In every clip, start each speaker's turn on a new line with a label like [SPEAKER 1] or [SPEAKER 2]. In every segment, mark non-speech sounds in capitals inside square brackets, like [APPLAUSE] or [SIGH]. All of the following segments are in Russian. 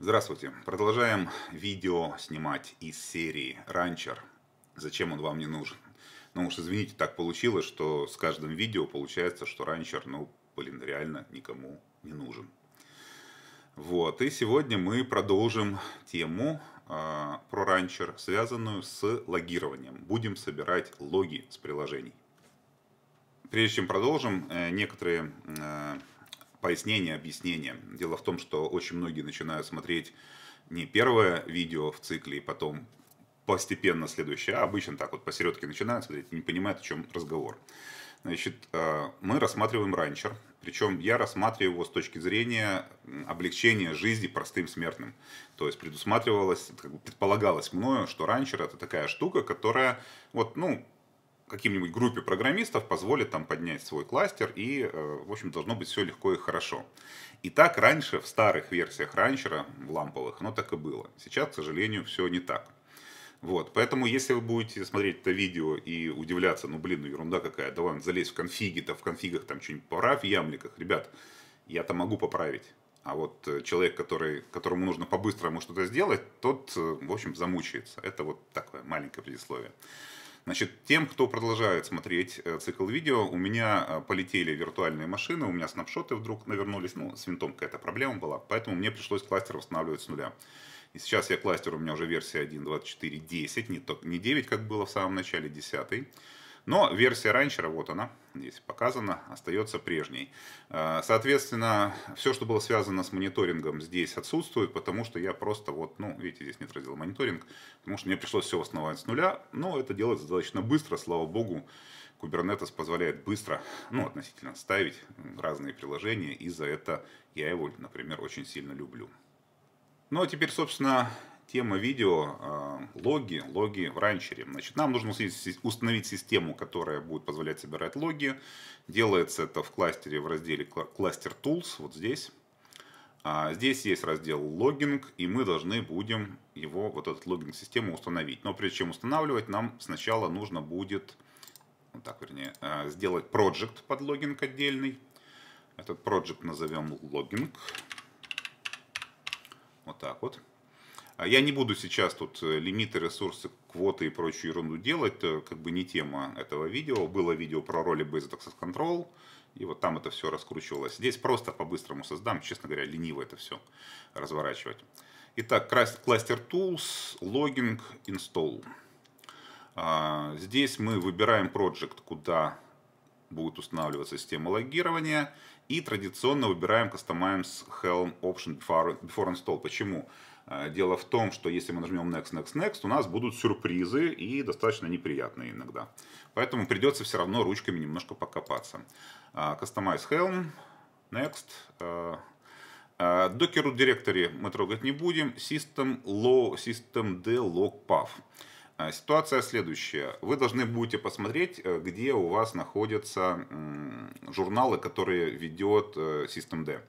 [SPEAKER 1] Здравствуйте. Продолжаем видео снимать из серии «Ранчер. Зачем он вам не нужен?». Ну уж извините, так получилось, что с каждым видео получается, что ранчер, ну, блин, реально никому не нужен. Вот, и сегодня мы продолжим тему э, про ранчер, связанную с логированием. Будем собирать логи с приложений. Прежде чем продолжим, э, некоторые э, пояснение, объяснение. Дело в том, что очень многие начинают смотреть не первое видео в цикле и потом постепенно следующее, а обычно так вот посередке начинают смотреть и не понимают, о чем разговор. Значит, э, мы рассматриваем ранчер, причем я рассматриваю его с точки зрения облегчения жизни простым смертным. То есть предусматривалось, как бы предполагалось мною, что ранчер это такая штука, которая вот, ну, каким-нибудь группе программистов позволит там поднять свой кластер, и, э, в общем, должно быть все легко и хорошо. И так раньше, в старых версиях ранчера, в ламповых, оно так и было. Сейчас, к сожалению, все не так. Вот, поэтому если вы будете смотреть это видео и удивляться, ну блин, ну ерунда какая, давай ладно, залезь в конфиги-то, в конфигах там что-нибудь поправь, в ямликах, ребят, я-то могу поправить. А вот э, человек, который, которому нужно по-быстрому что-то сделать, тот, э, в общем, замучается. Это вот такое маленькое предисловие. Значит, тем, кто продолжает смотреть э, цикл видео, у меня э, полетели виртуальные машины, у меня снапшоты вдруг навернулись, ну, с винтом какая-то проблема была, поэтому мне пришлось кластер восстанавливать с нуля. И сейчас я кластер, у меня уже версия 1.24.10, не, не 9, как было в самом начале, 10. Но версия ранчера, вот она, здесь показана, остается прежней. Э, соответственно, все, что было связано с мониторингом, здесь отсутствует, потому что я просто вот, ну, видите, здесь нет раздела мониторинг, потому что мне пришлось все основать с нуля, но это делается достаточно быстро, слава богу. Kubernetes позволяет быстро, ну, относительно, ставить разные приложения, и за это я его, например, очень сильно люблю. Ну, а теперь, собственно, тема видео а, логи, логи в ранчере. Значит, нам нужно установить систему, которая будет позволять собирать логи. Делается это в кластере в разделе кластер tools, вот здесь. А, здесь есть раздел логинг, и мы должны будем его, вот этот логинг систему установить. Но прежде чем устанавливать, нам сначала нужно будет, вот так вернее, а, сделать project под логинг отдельный. Этот project назовем логинг. Вот так вот. А я не буду сейчас тут э, лимиты, ресурсы, квоты и прочую ерунду делать, это как бы не тема этого видео. Было видео про роли Base Access Control, и вот там это все раскручивалось. Здесь просто по-быстрому создам, честно говоря, лениво это все разворачивать. Итак, кластер Tools, logging install. А, здесь мы выбираем project, куда будет устанавливаться система логирования. И традиционно выбираем Customize Helm Option Before Install. Почему? А, дело в том, что если мы нажмем Next, Next, Next, у нас будут сюрпризы и достаточно неприятные иногда. Поэтому придется все равно ручками немножко покопаться. А, Customize Helm, Next, Docker а, Directory мы трогать не будем. System, log, system D log path. Ситуация следующая. Вы должны будете посмотреть, э, где у вас находятся журналы, которые ведет э, systemd. D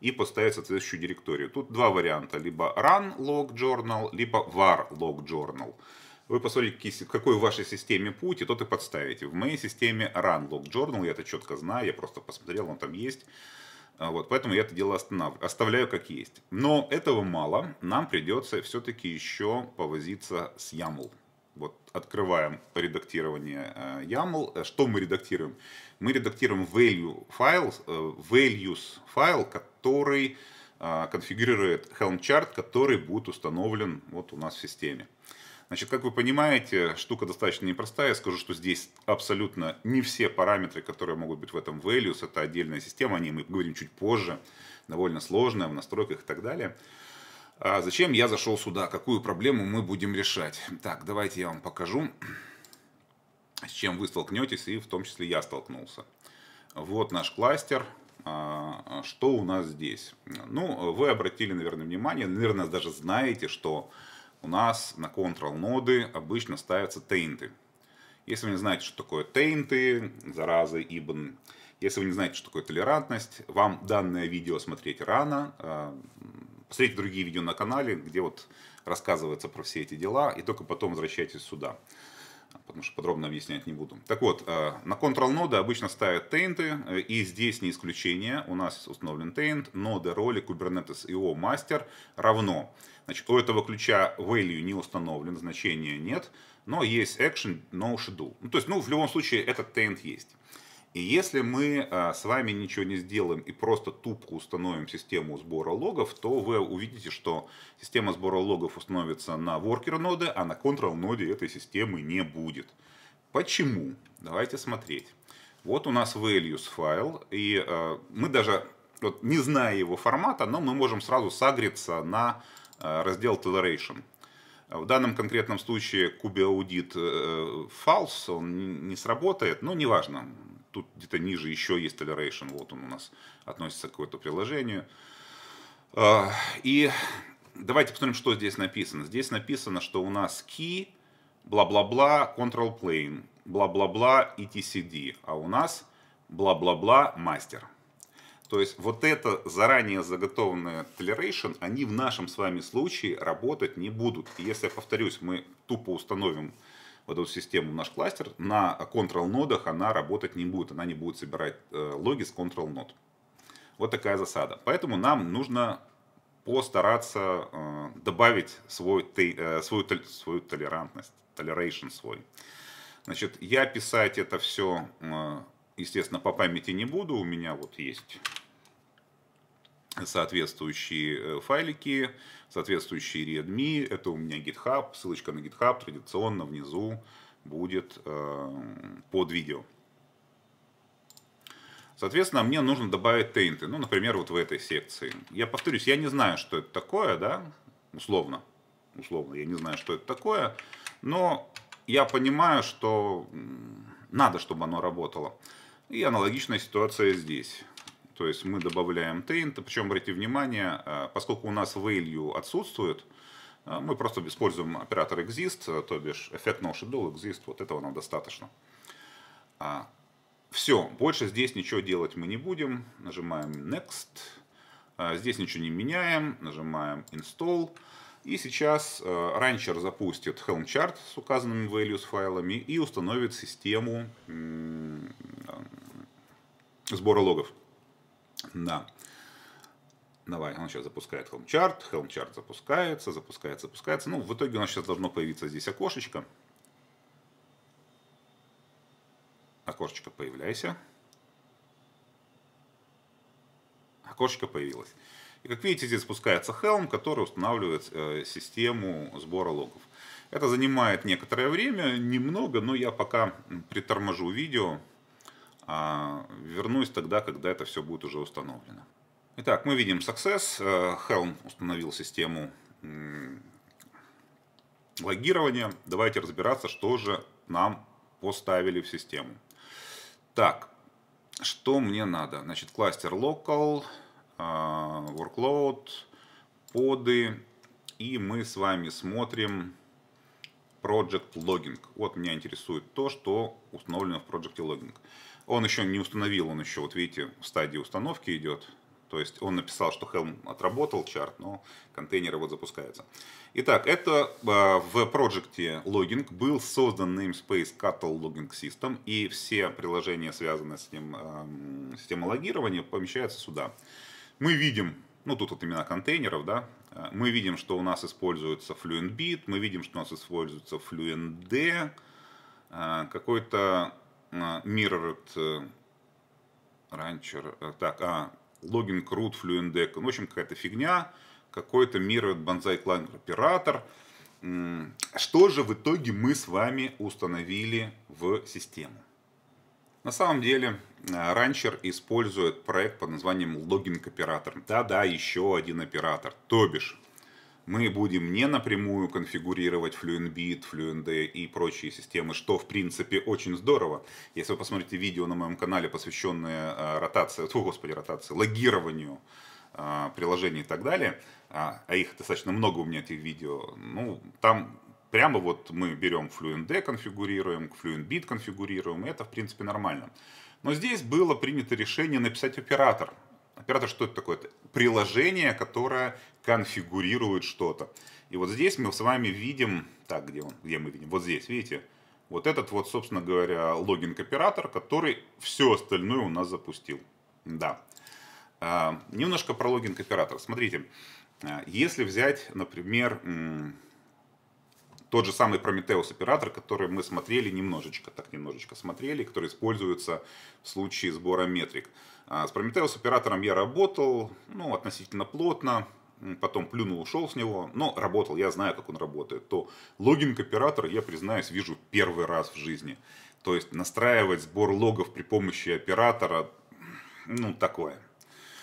[SPEAKER 1] и поставить соответствующую директорию. Тут два варианта, либо run log journal, либо var log journal. Вы посмотрите, какой в вашей системе путь, и тот и подставите. В моей системе run log journal, я это четко знаю, я просто посмотрел, он там есть. А, вот, поэтому я это дело останавливаю, оставляю как есть. Но этого мало, нам придется все-таки еще повозиться с YAML. Вот открываем редактирование э, YAML. Э, что мы редактируем? Мы редактируем value файл, э, values файл, который а, конфигурирует Helm Chart, который будет установлен вот у нас в системе. Значит, как вы понимаете, штука достаточно непростая. Я скажу, что здесь абсолютно не все параметры, которые могут быть в этом values. Это отдельная система, о ней мы говорим чуть позже. Довольно сложная в настройках и так далее. А зачем я зашел сюда? Какую проблему мы будем решать? Так, давайте я вам покажу, с чем вы столкнетесь, и в том числе я столкнулся. Вот наш кластер. А, что у нас здесь? Ну, вы обратили, наверное, внимание, наверное, даже знаете, что у нас на Control ноды обычно ставятся тейнты. Если вы не знаете, что такое тейнты, заразы, ибн, если вы не знаете, что такое толерантность, вам данное видео смотреть рано. А, посмотрите другие видео на канале, где вот рассказывается про все эти дела, и только потом возвращайтесь сюда потому что подробно объяснять не буду. Так вот, э, на control ноды обычно ставят тейнты, э, и здесь не исключение. У нас установлен тейнт, нода роли Kubernetes IO мастер равно. Значит, у этого ключа value не установлен, значения нет, но есть action, no schedule. Ну, то есть, ну, в любом случае, этот тейнт есть. И если мы а, с вами ничего не сделаем и просто тупо установим систему сбора логов, то вы увидите, что система сбора логов установится на worker ноды, а на control ноде этой системы не будет. Почему? Давайте смотреть. Вот у нас values файл, и а, мы даже, вот, не зная его формата, но мы можем сразу сагриться на а, раздел toleration. В данном конкретном случае кубе аудит э, э, false, он не сработает, но неважно тут где-то ниже еще есть toleration, вот он у нас относится к какому-то приложению. А, и давайте посмотрим, что здесь написано. Здесь написано, что у нас key, бла-бла-бла, control plane, бла-бла-бла, etcd, а у нас бла-бла-бла, мастер. То есть вот это заранее заготовленное toleration, они в нашем с вами случае работать не будут. И если я повторюсь, мы тупо установим вот эту систему наш кластер, на control-нодах она работать не будет, она не будет собирать э, логи с control-нод. Вот такая засада. Поэтому нам нужно постараться э, добавить свой, э, свою, свою толерантность, toleration свой. Значит, я писать это все, естественно, по памяти не буду, у меня вот есть соответствующие э, файлики, соответствующие readme. Это у меня GitHub, ссылочка на GitHub традиционно внизу будет э, под видео. Соответственно, мне нужно добавить тейнты, ну, например, вот в этой секции. Я повторюсь, я не знаю, что это такое, да, условно, условно, я не знаю, что это такое, но я понимаю, что надо, чтобы оно работало. И аналогичная ситуация здесь. То есть мы добавляем taint, причем обратите внимание, э, поскольку у нас value отсутствует, э, мы просто используем оператор exist, э, то бишь effect no shadow exist, вот этого нам достаточно. А, Все, больше здесь ничего делать мы не будем. Нажимаем next. Здесь ничего не меняем. Нажимаем install. И сейчас Rancher запустит Helm Chart с указанными values файлами и установит систему сбора логов. Да. Давай, он сейчас запускает Helm Chart, Helm Chart запускается, запускается, запускается. Ну, в итоге у нас сейчас должно появиться здесь окошечко. Окошечко появляйся. Окошечко появилось. И как видите, здесь спускается Helm, который устанавливает э, систему сбора логов. Это занимает некоторое время, немного, но я пока приторможу видео, а вернусь тогда, когда это все будет уже установлено. Итак, мы видим success. Э, Helm установил систему логирования. Давайте разбираться, что же нам поставили в систему. Так, что мне надо? Значит, кластер local, а, workload, поды. И мы с вами смотрим project logging. Вот меня интересует то, что установлено в project logging. Он еще не установил, он еще, вот видите, в стадии установки идет. То есть он написал, что Helm отработал чарт, но контейнеры вот запускаются. Итак, это а, в проекте Logging был создан namespace Cattle Logging System, и все приложения, связанные с ним, э, а, система логирования, помещаются сюда. Мы видим, ну тут вот имена контейнеров, да, а, мы видим, что у нас используется FluentBit, мы видим, что у нас используется FluentD, какой-то а, mirrored Rancher, э, э, так, а, Login Root Fluent Deck, ну, в общем, какая-то фигня, какой-то Mirrored Banzai Climber оператор. Что же в итоге мы с вами установили в систему? На самом деле, Rancher а, использует проект под названием Login Operator. Да-да, еще один оператор. То бишь, мы будем не напрямую конфигурировать FluentBit, FluentD и прочие системы, что в принципе очень здорово. Если вы посмотрите видео на моем канале, посвященное а, ротации, о господи, ротации, логированию а, приложений и так далее, а, а их достаточно много у меня этих видео, ну, там прямо вот мы берем FluentD конфигурируем, FluentBit конфигурируем, и это в принципе нормально. Но здесь было принято решение написать оператор. Оператор что это такое? Это приложение, которое конфигурирует что-то. И вот здесь мы с вами видим, так, где он, где мы видим, вот здесь, видите, вот этот вот, собственно говоря, логинг-оператор, который все остальное у нас запустил. Да. А, немножко про логинг-оператор. Смотрите, а, если взять, например, тот же самый Prometheus оператор, который мы смотрели немножечко, так немножечко смотрели, который используется в случае сбора метрик. А, с Prometheus оператором я работал ну, относительно плотно, потом плюнул, ушел с него, но работал, я знаю, как он работает, то логинг-оператор, я признаюсь, вижу первый раз в жизни. То есть настраивать сбор логов при помощи оператора, ну, такое.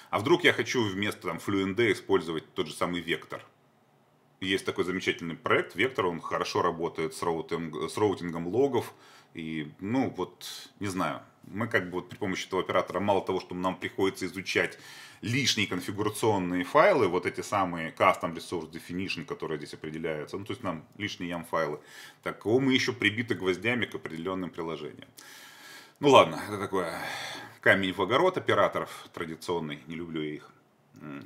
[SPEAKER 1] А вдруг я хочу вместо там, Fluentd использовать тот же самый вектор? Есть такой замечательный проект Вектор, он хорошо работает с роутингом, с роутингом логов. И, ну, вот, не знаю, мы как бы вот при помощи этого оператора мало того, что нам приходится изучать лишние конфигурационные файлы, вот эти самые custom resource definition, которые здесь определяются, ну то есть нам лишние ям файлы, так мы еще прибиты гвоздями к определенным приложениям. Ну ладно, это такое камень в огород операторов традиционный, не люблю я их.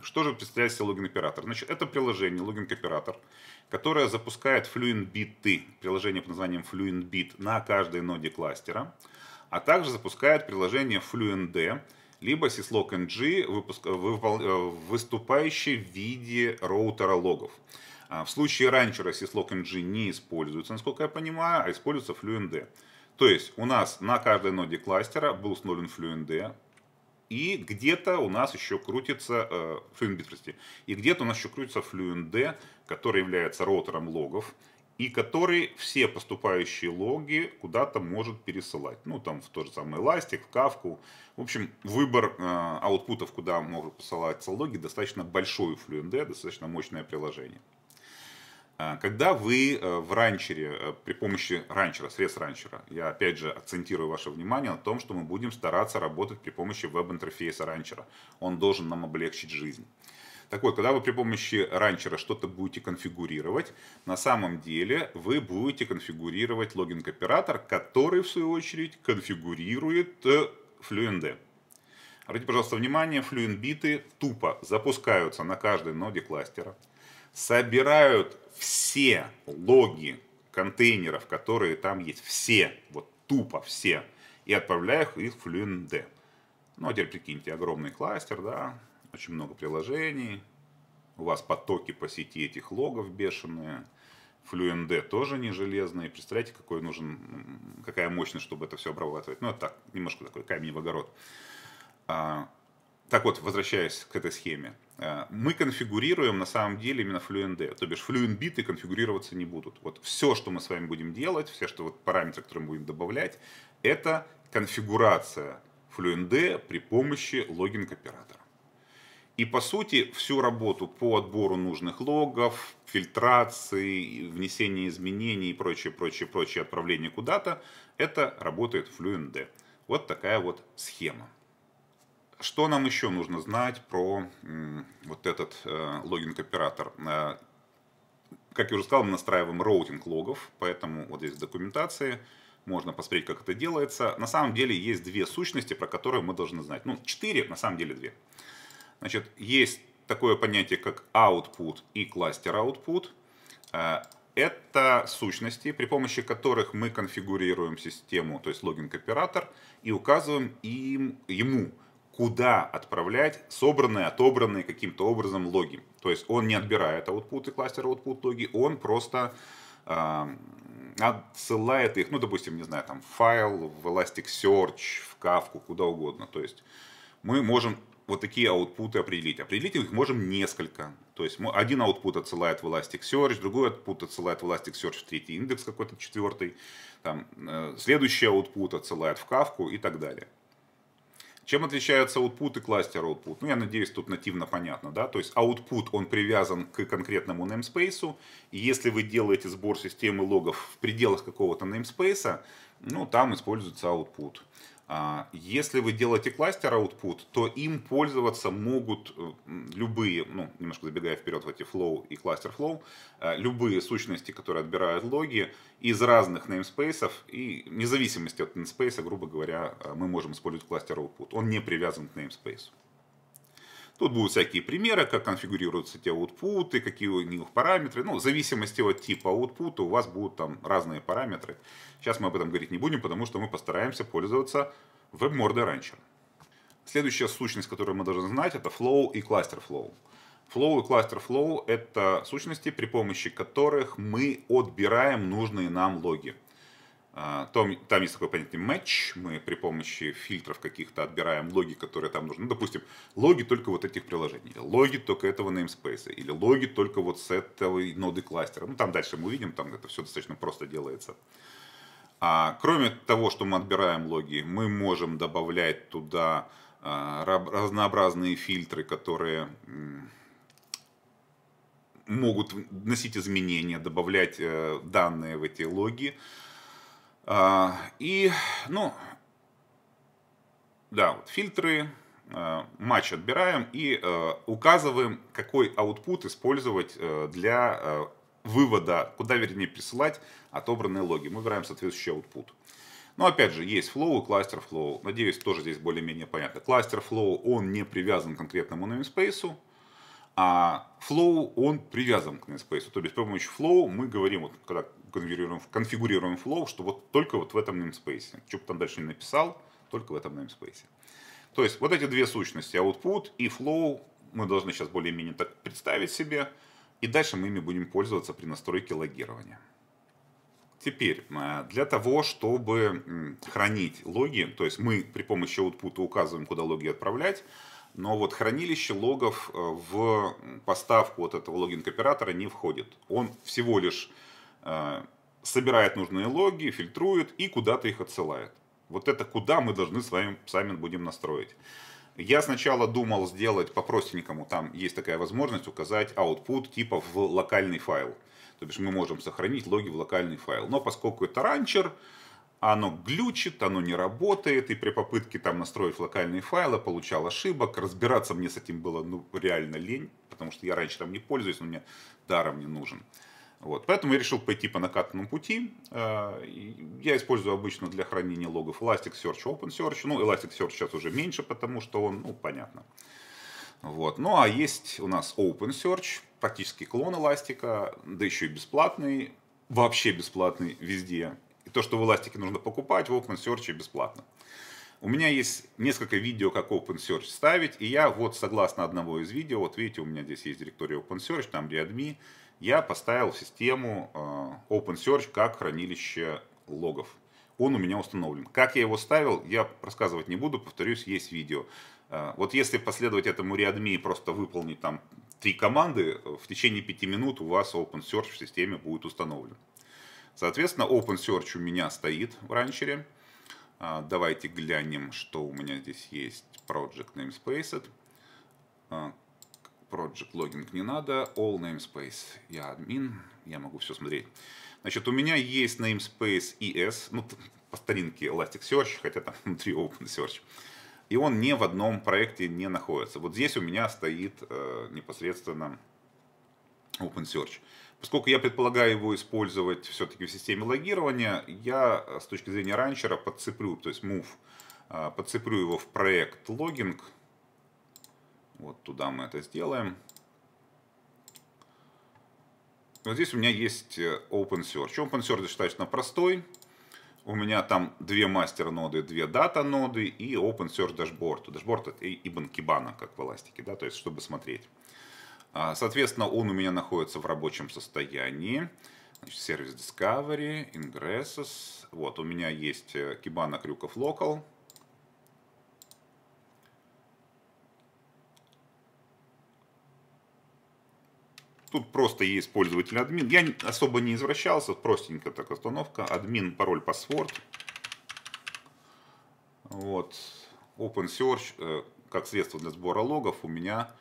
[SPEAKER 1] Что же представляет себе логин-оператор? Значит, это приложение, логин-оператор, которое запускает FluentBit, приложение под названием FluentBit на каждой ноде кластера а также запускает приложение FluentD, либо syslog NG, э, э, выступающий в виде роутера логов. А, в случае ранчера syslog NG не используется, насколько я понимаю, а используется FluentD. То есть у нас на каждой ноде кластера был установлен FluentD, и где-то у нас еще крутится э, FluentD, и где-то у нас еще крутится FluentD, который является роутером логов, и который все поступающие логи куда-то может пересылать. Ну, там в тот же самый эластик, в кавку. В общем, выбор э, аутпутов, куда могут посылаться логи, достаточно большой у Fluentd, достаточно мощное приложение. Э, когда вы э, в ранчере, при помощи ранчера, средств ранчера, я опять же акцентирую ваше внимание на том, что мы будем стараться работать при помощи веб-интерфейса ранчера. Он должен нам облегчить жизнь. Так вот, когда вы при помощи ранчера что-то будете конфигурировать, на самом деле вы будете конфигурировать логинг-оператор, который, в свою очередь, конфигурирует э, FluentD. Обратите, пожалуйста, внимание, флюенбиты тупо запускаются на каждой ноде кластера, собирают все логи контейнеров, которые там есть, все, вот тупо все, и отправляю их в FluentD. Ну, а теперь прикиньте, огромный кластер, да, очень много приложений, у вас потоки по сети этих логов бешеные, FluentD тоже не железный, представляете, какой нужен, какая мощность, чтобы это все обрабатывать. Ну, это так, немножко такой камень в огород. А, так вот, возвращаясь к этой схеме, а, мы конфигурируем на самом деле именно FluentD, то бишь FluentBiты конфигурироваться не будут. Вот все, что мы с вами будем делать, все что вот параметры, которые мы будем добавлять, это конфигурация FluentD при помощи логинг оператора. И по сути всю работу по отбору нужных логов, фильтрации, внесение изменений и прочее, прочее, прочее, отправление куда-то, это работает в FluentD. Вот такая вот схема. Что нам еще нужно знать про вот этот э, логинг-оператор? Э, как я уже сказал, мы настраиваем роутинг логов, поэтому вот здесь в документации можно посмотреть, как это делается. На самом деле есть две сущности, про которые мы должны знать. Ну, четыре, на самом деле две. Значит, есть такое понятие, как output и кластер output. Э, это сущности, при помощи которых мы конфигурируем систему, то есть логинг-оператор, и указываем им, ему, куда отправлять собранные, отобранные каким-то образом логи. То есть он не отбирает output и кластер output логи, он просто э, отсылает их, ну, допустим, не знаю, там, файл в Elasticsearch, в Kafka, куда угодно. То есть мы можем вот такие аутпуты определить. Определить их можем несколько. То есть один аутпут отсылает в Elasticsearch, другой output отсылает в Elasticsearch третий индекс какой-то, четвертый. Там, э, следующий output отсылает в Kafka и так далее. Чем отличаются output и кластер output? Ну, я надеюсь, тут нативно понятно, да? То есть output, он привязан к конкретному namespace, и если вы делаете сбор системы логов в пределах какого-то namespace, ну, там используется output. А, если вы делаете кластер output, то им пользоваться могут э, любые, ну, немножко забегая вперед в эти flow и кластер flow, э, любые сущности, которые отбирают логи из разных namespace, и вне зависимости от namespace, грубо говоря, э, мы можем использовать кластер output. Он не привязан к namespace. Тут будут всякие примеры, как конфигурируются те аутпуты, какие у них параметры. Ну, в зависимости от типа аутпута у вас будут там разные параметры. Сейчас мы об этом говорить не будем, потому что мы постараемся пользоваться WebMorder раньше. Следующая сущность, которую мы должны знать, это Flow и Cluster Flow. Flow и Cluster Flow – это сущности, при помощи которых мы отбираем нужные нам логи. А, там, там есть такой понятие match. Мы при помощи фильтров каких-то отбираем логи, которые там нужны. Ну, допустим, логи только вот этих приложений, или логи только этого namespace, или логи только вот с этой ноды кластера. Ну, там дальше мы увидим, там это все достаточно просто делается. А, кроме того, что мы отбираем логи, мы можем добавлять туда а, разнообразные фильтры, которые могут вносить изменения, добавлять э, данные в эти логи. А, и, ну, да, вот фильтры, а, матч отбираем и а, указываем, какой output использовать э, для вывода, куда вернее присылать отобранные логи. Мы выбираем соответствующий output. Но опять же, есть flow и кластер flow. Надеюсь, тоже здесь более-менее понятно. Кластер flow, он не привязан к конкретному namespace, а flow, он привязан к namespace. То есть, при помощи flow мы говорим, вот когда конфигурируем, конфигурируем flow, что вот только вот в этом namespace. Что бы там дальше не написал, только в этом namespace. То есть вот эти две сущности, output и flow, мы должны сейчас более-менее так представить себе. И дальше мы ими будем пользоваться при настройке логирования. Теперь, э, для того, чтобы хранить логи, то есть мы при помощи output указываем, куда логи отправлять, но вот хранилище логов э, в поставку вот этого логинг оператора не входит. Он всего лишь Э, собирает нужные логи, фильтрует и куда-то их отсылает. Вот это куда мы должны с вами сами будем настроить. Я сначала думал сделать по-простенькому, там есть такая возможность указать output типа в локальный файл. То бишь мы можем сохранить логи в локальный файл. Но поскольку это ранчер, оно глючит, оно не работает, и при попытке там настроить локальные файлы получал ошибок. Разбираться мне с этим было ну, реально лень, потому что я раньше там не пользуюсь, но мне даром не нужен. Вот. Поэтому я решил пойти по накатанному пути. Э, я использую обычно для хранения логов Elasticsearch, OpenSearch. Ну, Elasticsearch сейчас уже меньше, потому что он, ну, понятно. Вот. Ну, а есть у нас OpenSearch, практически клон Elastic, да еще и бесплатный, вообще бесплатный везде. И то, что в Elastic нужно покупать, в OpenSearch бесплатно. У меня есть несколько видео, как OpenSearch ставить, и я вот согласно одного из видео, вот видите, у меня здесь есть директория OpenSearch, там readme, я поставил в систему э, OpenSearch как хранилище логов. Он у меня установлен. Как я его ставил, я рассказывать не буду, повторюсь, есть видео. Э, вот если последовать этому реадми и просто выполнить там три команды, э, в течение пяти минут у вас OpenSearch в системе будет установлен. Соответственно, OpenSearch у меня стоит в ранчере. Давайте глянем, что у меня здесь есть. Project Namespace project логинг не надо, all namespace, я админ, я могу все смотреть. Значит, у меня есть namespace ES, ну, по старинке Elasticsearch, хотя там [LAUGHS] внутри OpenSearch. И он ни в одном проекте не находится. Вот здесь у меня стоит э, непосредственно OpenSearch. Поскольку я предполагаю его использовать все-таки в системе логирования, я э, с точки зрения ранчера подцеплю, то есть move, э, подцеплю его в проект логинг, вот туда мы это сделаем. Вот здесь у меня есть OpenSearch. Э, OpenSearch достаточно простой. У меня там две мастер-ноды, две дата-ноды и OpenSearch Dashboard. Dashboard это и банкибана, как в эластике, да, то есть чтобы смотреть. А, соответственно, он у меня находится в рабочем состоянии. Значит, сервис Discovery, Ingresses. Вот, у меня есть кибана э, крюков Local. Тут просто есть пользователь админ. Я особо не извращался, простенько так установка. Админ, пароль, паспорт. Вот. OpenSearch э, как средство для сбора логов у меня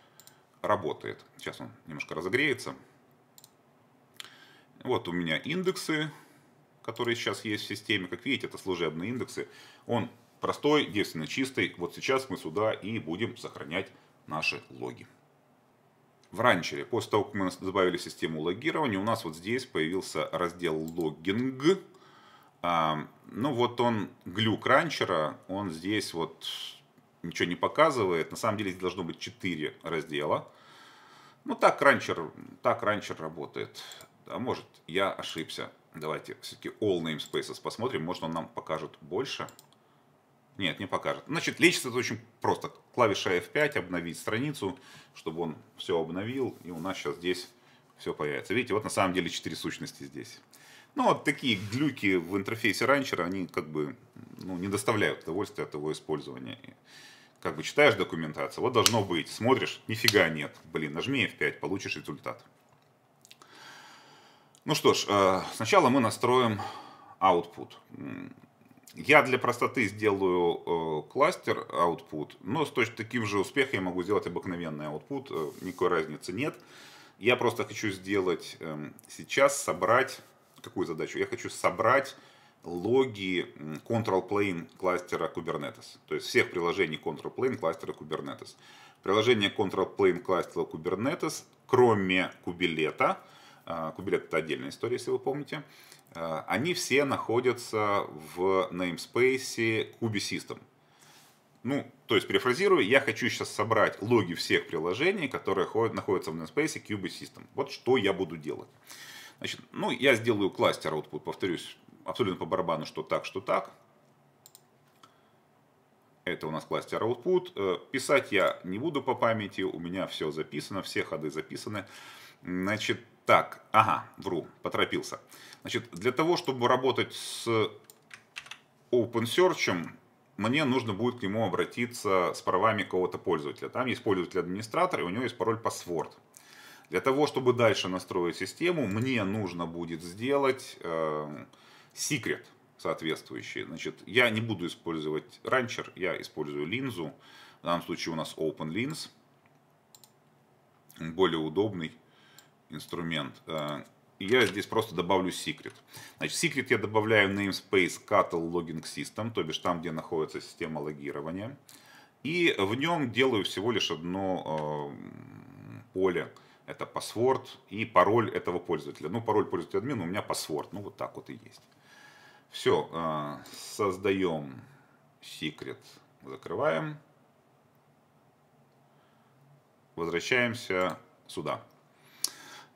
[SPEAKER 1] работает. Сейчас он немножко разогреется. Вот у меня индексы, которые сейчас есть в системе. Как видите, это служебные индексы. Он простой, действительно чистый. Вот сейчас мы сюда и будем сохранять наши логи в ранчере, после того, как мы добавили систему логирования, у нас вот здесь появился раздел логинг. А, ну вот он, глюк ранчера, он здесь вот ничего не показывает. На самом деле здесь должно быть 4 раздела. Ну так ранчер, так ранчер работает. А может, я ошибся. Давайте все-таки all namespaces посмотрим. Может, он нам покажет больше. Нет, не покажет. Значит, лечится это очень просто. Клавиша F5, обновить страницу, чтобы он все обновил, и у нас сейчас здесь все появится. Видите, вот на самом деле 4 сущности здесь. Ну, вот такие глюки в интерфейсе ранчера, они как бы ну, не доставляют удовольствия от его использования. как бы читаешь документацию, вот должно быть, смотришь, нифига нет. Блин, нажми F5, получишь результат. Ну что ж, э, сначала мы настроим output. Я для простоты сделаю э, кластер output, но с точно таким же успехом я могу сделать обыкновенный output, э, никакой разницы нет. Я просто хочу сделать э, сейчас, собрать, какую задачу? Я хочу собрать логи control plane кластера Kubernetes, то есть всех приложений control plane кластера Kubernetes. Приложение control plane кластера Kubernetes, кроме кубилета, э, кубилет это отдельная история, если вы помните, Э, они все находятся в namespace kube-system. Ну, то есть, перефразирую, я хочу сейчас собрать логи всех приложений, которые ходят, находятся в namespace kube-system. Вот что я буду делать. Значит, ну, я сделаю кластер output, повторюсь, абсолютно по барабану, что так, что так. Это у нас кластер output. Э, писать я не буду по памяти, у меня все записано, все ходы записаны. Значит, так, ага, вру, поторопился. Значит, для того, чтобы работать с OpenSearch, мне нужно будет к нему обратиться с правами кого то пользователя. Там есть пользователь-администратор, и у него есть пароль паспорт. Для того, чтобы дальше настроить систему, мне нужно будет сделать э, секрет соответствующий. Значит, я не буду использовать Rancher, я использую линзу. В данном случае у нас OpenLens, более удобный инструмент. Э, я здесь просто добавлю секрет. Значит, secret я добавляю namespace cattle logging system, то бишь там, где находится система логирования. И в нем делаю всего лишь одно э, поле. Это password и пароль этого пользователя. Ну, пароль пользователя админа у меня password. Ну, вот так вот и есть. Все, э, создаем секрет, закрываем. Возвращаемся сюда.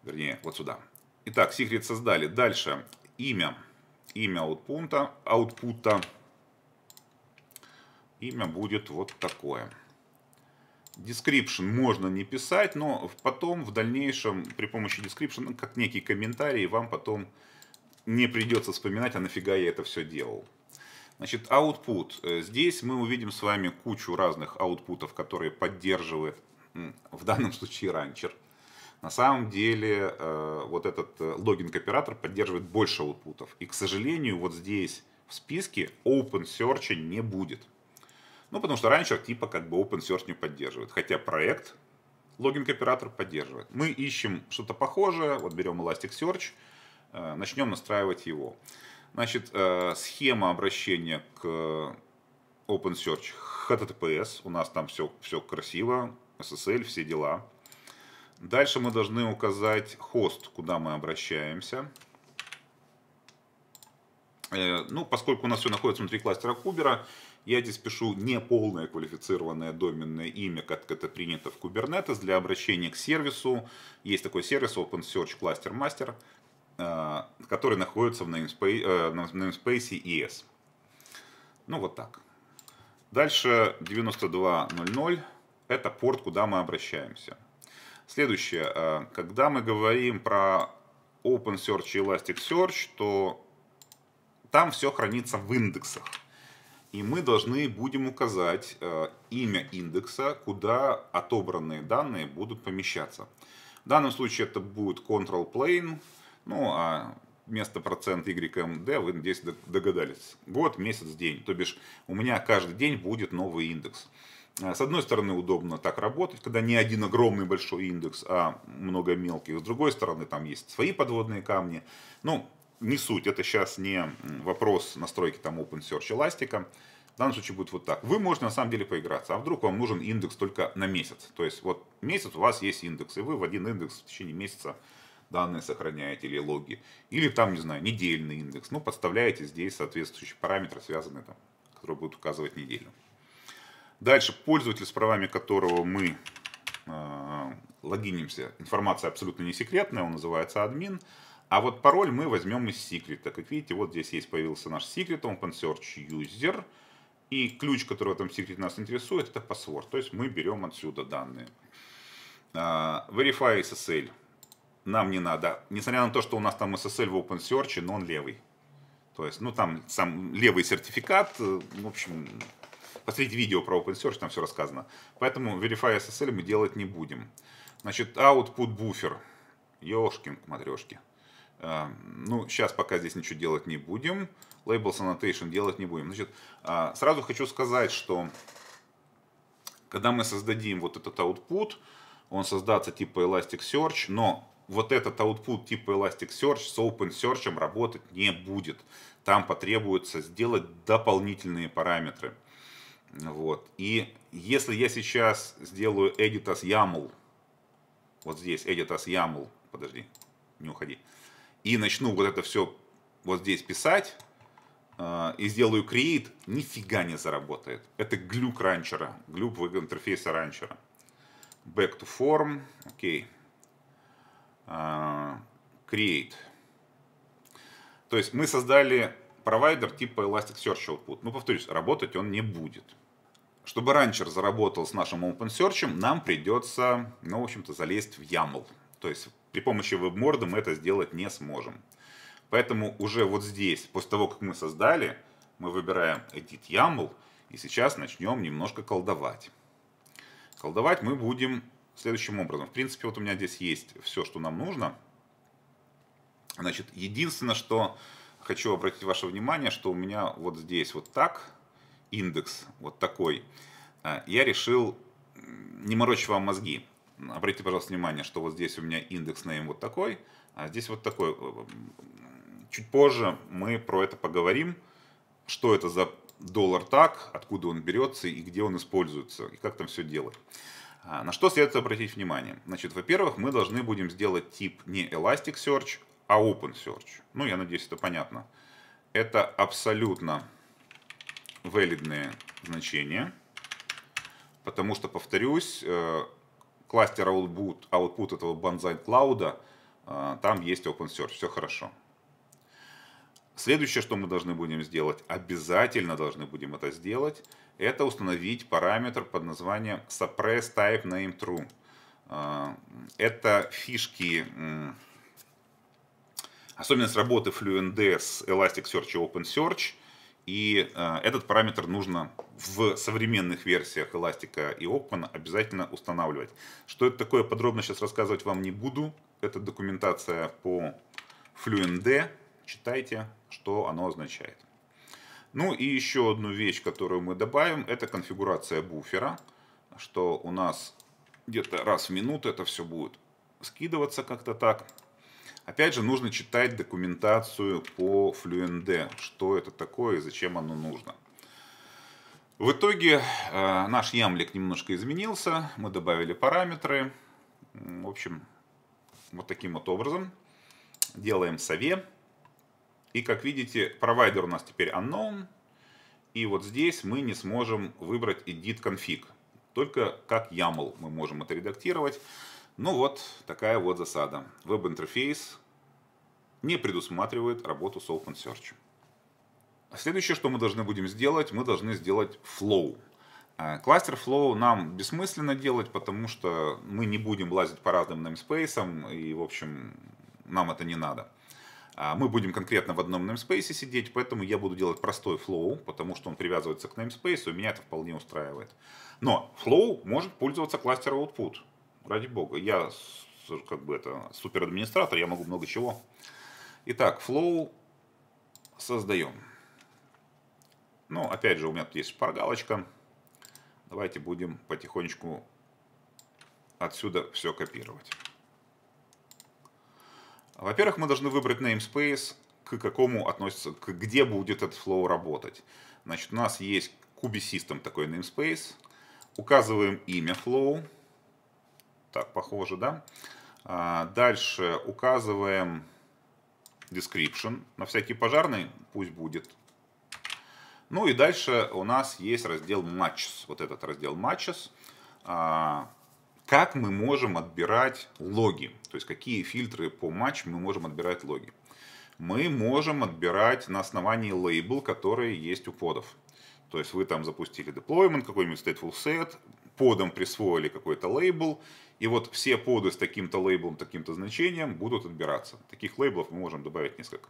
[SPEAKER 1] Вернее, вот сюда. Итак, секрет создали. Дальше. Имя. Имя аутпунта, аутпута. Имя будет вот такое. Description можно не писать, но потом в дальнейшем при помощи description, ну, как некий комментарий, вам потом не придется вспоминать, а нафига я это все делал. Значит, output. Э, здесь мы увидим с вами кучу разных аутпутов, которые поддерживает в данном случае ранчер. На самом деле э, вот этот э, логинг-оператор поддерживает больше аутпутов. И, к сожалению, вот здесь в списке open search не будет. Ну, потому что раньше типа как бы open search не поддерживает. Хотя проект логинг-оператор поддерживает. Мы ищем что-то похожее, вот берем Elasticsearch, э, начнем настраивать его. Значит, схема обращения к OpenSearch HTTPS, у нас там все, все красиво, SSL, все дела. Дальше мы должны указать хост, куда мы обращаемся. Э, ну, поскольку у нас все находится внутри кластера кубера, я здесь пишу не полное квалифицированное доменное имя, как это принято в Kubernetes, для обращения к сервису. Есть такой сервис OpenSearch Cluster Master, э, который находится в э, namespace ES. Ну, вот так. Дальше 9200 – это порт, куда мы обращаемся. Следующее. Э, когда мы говорим про OpenSearch и Elasticsearch, то там все хранится в индексах. И мы должны будем указать э, имя индекса, куда отобранные данные будут помещаться. В данном случае это будет control plane, ну а вместо процент YMD вы, надеюсь, догадались. Год, месяц, день. То бишь у меня каждый день будет новый индекс. Э, с одной стороны, удобно так работать, когда не один огромный большой индекс, а много мелких. С другой стороны, там есть свои подводные камни. Ну, не суть, это сейчас не вопрос настройки там OpenSearch Elastic. В данном случае будет вот так. Вы можете на самом деле поиграться, а вдруг вам нужен индекс только на месяц. То есть вот месяц у вас есть индекс, и вы в один индекс в течение месяца данные сохраняете или логи. Или там, не знаю, недельный индекс. Ну, подставляете здесь соответствующие параметры, связанные там, которые будут указывать неделю. Дальше пользователь, с правами которого мы э, логинимся, информация абсолютно не секретная, он называется админ. А вот пароль мы возьмем из секрета. Как видите, вот здесь есть появился наш секрет, он search user. И ключ, который в этом секрете нас интересует, это паспорт. То есть мы берем отсюда данные. Uh, verify SSL нам не надо. Несмотря на то, что у нас там SSL в OpenSearch, но он левый. То есть, ну там сам левый сертификат, э, в общем, Посмотрите видео про OpenSearch, там все рассказано. Поэтому Verify SSL мы делать не будем. Значит, output буфер, Ёшкин к матрешке. Э, ну, сейчас пока здесь ничего делать не будем. Label annotation делать не будем. Значит, э, сразу хочу сказать, что когда мы создадим вот этот output, он создаться типа Elasticsearch, но вот этот output типа Elasticsearch с OpenSearch работать не будет. Там потребуется сделать дополнительные параметры. Вот. И если я сейчас сделаю editas YAML, вот здесь editas YAML, подожди, не уходи, и начну вот это все вот здесь писать, э, и сделаю create, нифига не заработает. Это глюк ранчера, глюк в интерфейсе ранчера. Back to form, окей. Okay. Э, uh, create. То есть мы создали провайдер типа Elasticsearch Output. Ну, повторюсь, работать он не будет. Чтобы ранчер заработал с нашим OpenSearch, нам придется, ну, в общем-то, залезть в YAML. То есть при помощи веб мы это сделать не сможем. Поэтому уже вот здесь, после того, как мы создали, мы выбираем Edit YAML, и сейчас начнем немножко колдовать. Колдовать мы будем следующим образом. В принципе, вот у меня здесь есть все, что нам нужно. Значит, единственное, что хочу обратить ваше внимание, что у меня вот здесь вот так – индекс вот такой, а, я решил не морочь вам мозги. Обратите, пожалуйста, внимание, что вот здесь у меня индекс name вот такой, а здесь вот такой. Э, э, чуть позже мы про это поговорим, что это за доллар так, откуда он берется и где он используется, и как там все делать. А, на что следует обратить внимание? Значит, во-первых, мы должны будем сделать тип не Elasticsearch, а OpenSearch. Ну, я надеюсь, это понятно. Это абсолютно валидные значения, потому что, повторюсь, э, кластер output, output этого Banzai Cloud, э, там есть OpenSearch, все хорошо. Следующее, что мы должны будем сделать, обязательно должны будем это сделать, это установить параметр под названием suppress type name true. Э, это фишки, особенность работы FluentD с Elasticsearch и OpenSearch – и э, этот параметр нужно в современных версиях Elastic и Open обязательно устанавливать. Что это такое, подробно сейчас рассказывать вам не буду. Это документация по FluentD. Читайте, что оно означает. Ну и еще одну вещь, которую мы добавим, это конфигурация буфера, что у нас где-то раз в минуту это все будет скидываться как-то так. Опять же, нужно читать документацию по Fluentd, что это такое и зачем оно нужно. В итоге э, наш ямлик немножко изменился, мы добавили параметры. В общем, вот таким вот образом делаем сове. И как видите, провайдер у нас теперь unknown. И вот здесь мы не сможем выбрать edit config. Только как YAML мы можем это редактировать. Ну вот, такая вот засада. Веб-интерфейс не предусматривает работу с OpenSearch. А следующее, что мы должны будем сделать, мы должны сделать flow. А, кластер Flow нам бессмысленно делать, потому что мы не будем лазить по разным namespace, и, в общем, нам это не надо. А, мы будем конкретно в одном namespace сидеть, поэтому я буду делать простой flow, потому что он привязывается к namespace, и меня это вполне устраивает. Но flow может пользоваться кластером output ради бога. Я как бы это супер администратор, я могу много чего. Итак, flow создаем. Ну, опять же, у меня тут есть шпаргалочка. Давайте будем потихонечку отсюда все копировать. Во-первых, мы должны выбрать namespace, к какому относится, к где будет этот flow работать. Значит, у нас есть кубисистом такой namespace. Указываем имя flow. Так, похоже, да? А, дальше указываем description. На всякий пожарный пусть будет. Ну и дальше у нас есть раздел matches. Вот этот раздел matches. А, как мы можем отбирать логи? То есть какие фильтры по матч мы можем отбирать логи? Мы можем отбирать на основании лейбл, которые есть у подов. То есть вы там запустили deployment, какой-нибудь stateful set, Подам присвоили какой-то лейбл, и вот все поды с таким-то лейблом, таким-то значением будут отбираться. Таких лейблов мы можем добавить несколько.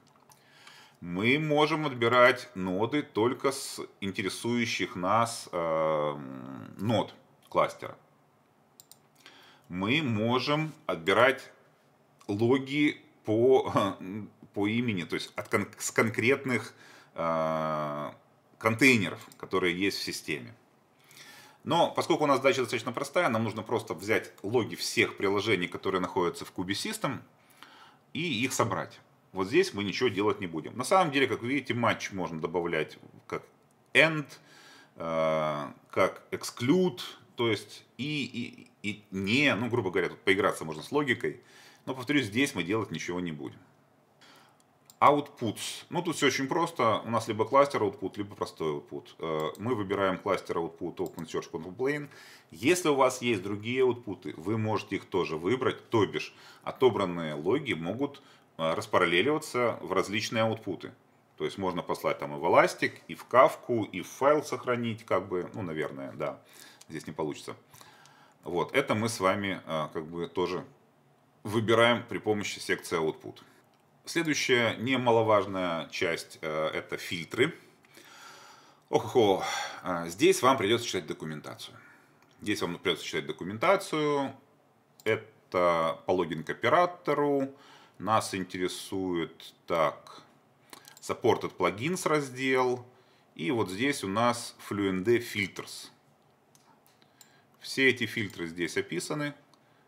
[SPEAKER 1] Мы можем отбирать ноды только с интересующих нас э, нод кластера. Мы можем отбирать логи по, [LAUGHS] по имени, то есть от, кон с конкретных э, контейнеров, которые есть в системе. Но поскольку у нас задача достаточно простая, нам нужно просто взять логи всех приложений, которые находятся в Cube System, и их собрать. Вот здесь мы ничего делать не будем. На самом деле, как вы видите, матч можно добавлять как end, э, как exclude, то есть и, и, и не, ну, грубо говоря, тут поиграться можно с логикой. Но, повторюсь, здесь мы делать ничего не будем. Outputs. Ну, тут все очень просто. У нас либо кластер output, либо простой output. Э, мы выбираем кластер output OpenSearch Control Если у вас есть другие output, вы можете их тоже выбрать. То бишь, отобранные логи могут э, распараллеливаться в различные output. То есть можно послать там и в Elastic, и в Kafka, и в файл сохранить, как бы, ну, наверное, да, здесь не получится. Вот, это мы с вами э, как бы тоже выбираем при помощи секции output. Следующая немаловажная часть э, это фильтры. ох хо э, здесь вам придется читать документацию. Здесь вам придется читать документацию. Это по логин к оператору. Нас интересует так supported plugins раздел. И вот здесь у нас FluentD filters. Все эти фильтры здесь описаны.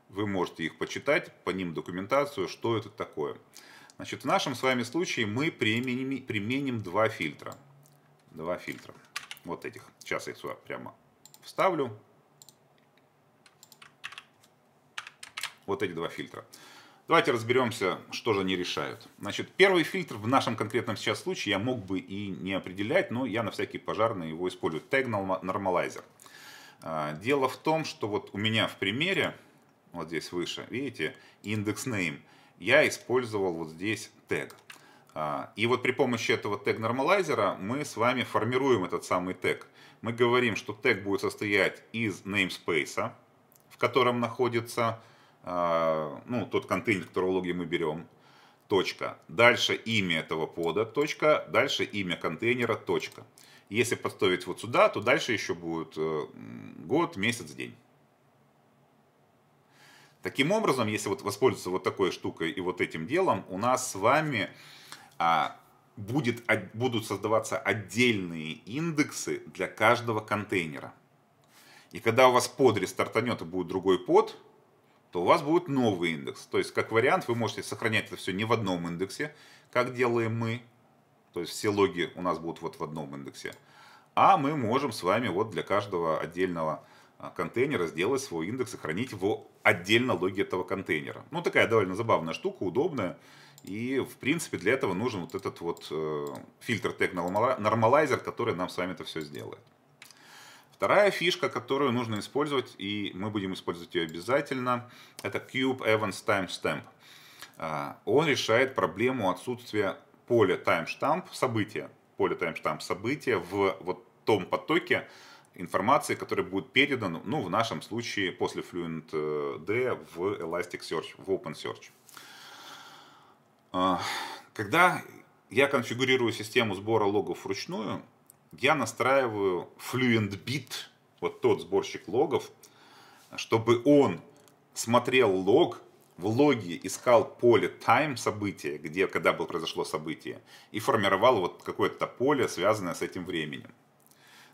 [SPEAKER 1] Вы можете их почитать, по ним документацию, что это такое. Значит, в нашем с вами случае мы применим, применим два фильтра. Два фильтра. Вот этих. Сейчас я их сюда прямо вставлю. Вот эти два фильтра. Давайте разберемся, что же они решают. Значит, первый фильтр в нашем конкретном сейчас случае я мог бы и не определять, но я на всякий пожарный его использую. Tag Normalizer. А, дело в том, что вот у меня в примере, вот здесь выше, видите, индекс name – я использовал вот здесь тег. А, и вот при помощи этого тег-нормалайзера мы с вами формируем этот самый тег. Мы говорим, что тег будет состоять из namespace, в котором находится а, ну, тот контейнер, который логи мы берем, точка. Дальше имя этого пода, точка. Дальше имя контейнера, точка. Если подставить вот сюда, то дальше еще будет э, год, месяц, день. Таким образом, если вот воспользоваться вот такой штукой и вот этим делом, у нас с вами а, будет, от, будут создаваться отдельные индексы для каждого контейнера. И когда у вас под рестартанет и будет другой под, то у вас будет новый индекс. То есть, как вариант, вы можете сохранять это все не в одном индексе, как делаем мы. То есть, все логи у нас будут вот в одном индексе. А мы можем с вами вот для каждого отдельного а, контейнера сделать свой индекс и хранить его отдельно логи этого контейнера. Ну, такая довольно забавная штука, удобная. И, в принципе, для этого нужен вот этот вот э, фильтр тег нормалайзер, который нам с вами это все сделает. Вторая фишка, которую нужно использовать, и мы будем использовать ее обязательно, это Cube Evans Timestamp. А, он решает проблему отсутствия поля timestamp события, поля timestamp события в вот том потоке, информации, которая будет передана, ну, в нашем случае, после Fluentd э, в Elasticsearch, в OpenSearch. А, когда я конфигурирую систему сбора логов вручную, я настраиваю FluentBit, вот тот сборщик логов, чтобы он смотрел лог, в логе искал поле time события, где, когда было произошло событие, и формировал вот какое-то поле, связанное с этим временем.